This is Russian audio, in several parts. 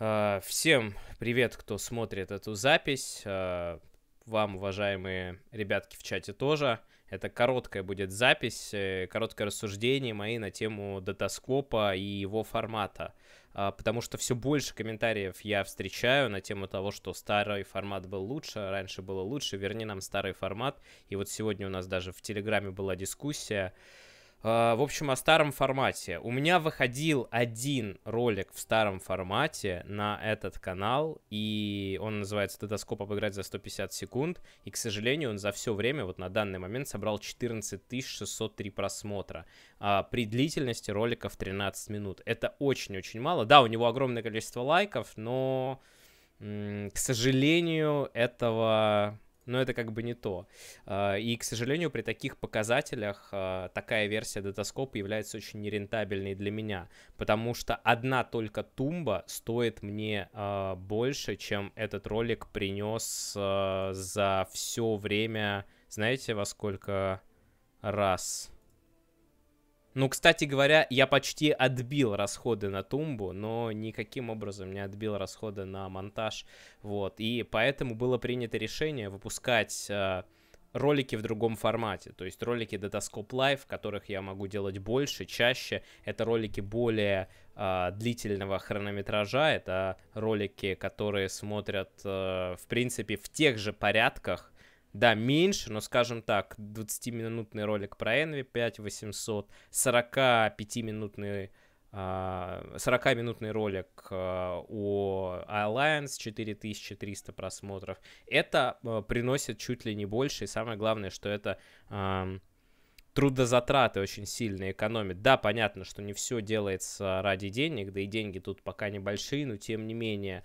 Э, всем привет, кто смотрит эту запись. Э, вам, уважаемые ребятки в чате тоже. Это короткая будет запись, э, короткое рассуждение мои на тему датаскопа и его формата. Потому что все больше комментариев я встречаю на тему того, что старый формат был лучше, а раньше было лучше, верни нам старый формат. И вот сегодня у нас даже в Телеграме была дискуссия. А, в общем, о старом формате. У меня выходил один ролик в старом формате на этот канал, и он называется «Дедоскоп обыграть за 150 секунд», и, к сожалению, он за все время, вот на данный момент, собрал 14 603 просмотра а, при длительности ролика в 13 минут. Это очень-очень мало. Да, у него огромное количество лайков, но, к сожалению, этого но это как бы не то. А, и, к сожалению, при таких показателях а, такая версия датаскопа является очень нерентабельной для меня, потому что одна только тумба стоит мне а, больше, чем этот ролик принес за все время, знаете, во сколько раз? Ну, кстати говоря, я почти отбил расходы на тумбу, но никаким образом не отбил расходы на монтаж. Вот. И поэтому было принято решение выпускать э, ролики в другом формате. То есть ролики Datascope Live, которых я могу делать больше, чаще. Это ролики более э, длительного хронометража. Это ролики, которые смотрят, э, в принципе, в тех же порядках, да, меньше, но, скажем так, 20-минутный ролик про Envy 5800, 45-минутный 40-минутный ролик а, о Alliance, 4300 просмотров. Это а, приносит чуть ли не больше, и самое главное, что это а, трудозатраты очень сильно экономит. Да, понятно, что не все делается ради денег, да и деньги тут пока небольшие, но тем не менее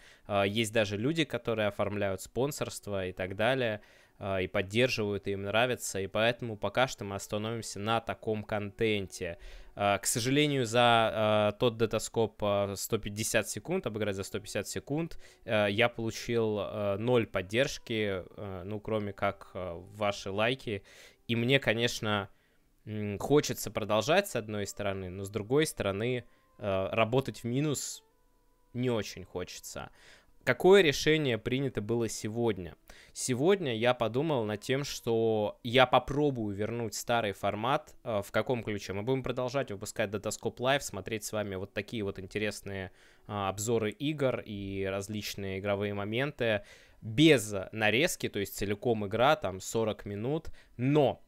есть даже люди, которые оформляют спонсорство и так далее. Э, и поддерживают, и им нравится, и поэтому пока что мы остановимся на таком контенте. Э, к сожалению, за э, тот датаскоп 150 секунд, обыграть за 150 секунд, я получил ноль поддержки, ну, кроме как ваши лайки. И мне, конечно, хочется продолжать с одной стороны, но с другой стороны работать в минус не очень хочется. Какое решение принято было сегодня? Сегодня я подумал над тем, что я попробую вернуть старый формат. Э, в каком ключе? Мы будем продолжать выпускать Datascope Live, смотреть с вами вот такие вот интересные а, обзоры игр и различные игровые моменты без нарезки, то есть целиком игра, там 40 минут, но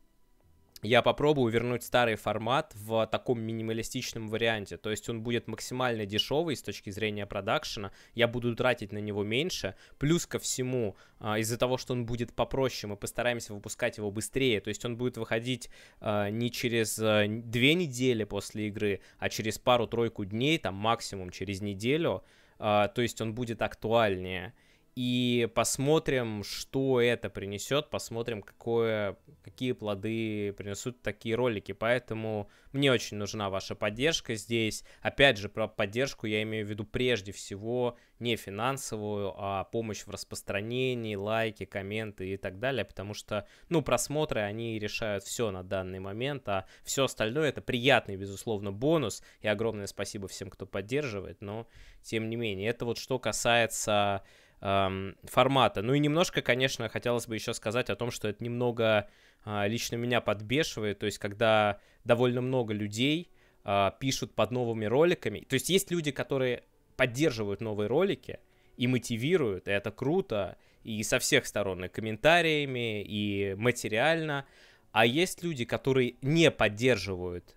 я попробую вернуть старый формат в таком минималистичном варианте. То есть он будет максимально дешевый с точки зрения продакшена. Я буду тратить на него меньше. Плюс ко всему, а, из-за того, что он будет попроще, мы постараемся выпускать его быстрее. То есть он будет выходить а, не через а, две недели после игры, а через пару-тройку дней, там максимум через неделю. То есть он будет актуальнее и посмотрим, что это принесет, посмотрим, какое, какие плоды принесут такие ролики. Поэтому мне очень нужна ваша поддержка здесь. Опять же, про поддержку я имею в виду прежде всего не финансовую, а помощь в распространении, лайки, комменты и так далее, потому что, ну, просмотры, они решают все на данный момент, а все остальное это приятный, безусловно, бонус, и огромное спасибо всем, кто поддерживает, но, тем не менее, это вот что касается формата. Ну и немножко, конечно, хотелось бы еще сказать о том, что это немного а, лично меня подбешивает, то есть когда довольно много людей а, пишут под новыми роликами. То есть есть люди, которые поддерживают новые ролики и мотивируют, и это круто, и со всех сторон, и комментариями, и материально. А есть люди, которые не поддерживают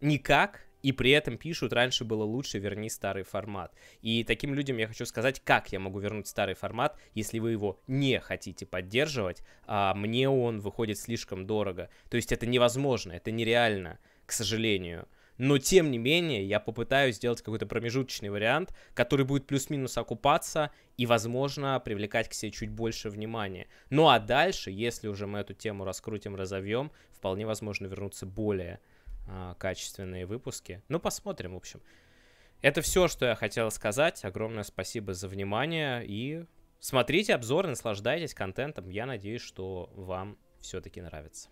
никак и при этом пишут, раньше было лучше, верни старый формат. И таким людям я хочу сказать, как я могу вернуть старый формат, если вы его не хотите поддерживать, а мне он выходит слишком дорого. То есть это невозможно, это нереально, к сожалению. Но тем не менее, я попытаюсь сделать какой-то промежуточный вариант, который будет плюс-минус окупаться и, возможно, привлекать к себе чуть больше внимания. Ну а дальше, если уже мы эту тему раскрутим, разовьем, вполне возможно вернуться более а, качественные выпуски. Ну, посмотрим, в общем. Это все, что я хотел сказать. Огромное спасибо за внимание и смотрите обзор, наслаждайтесь контентом. Я надеюсь, что вам все-таки нравится.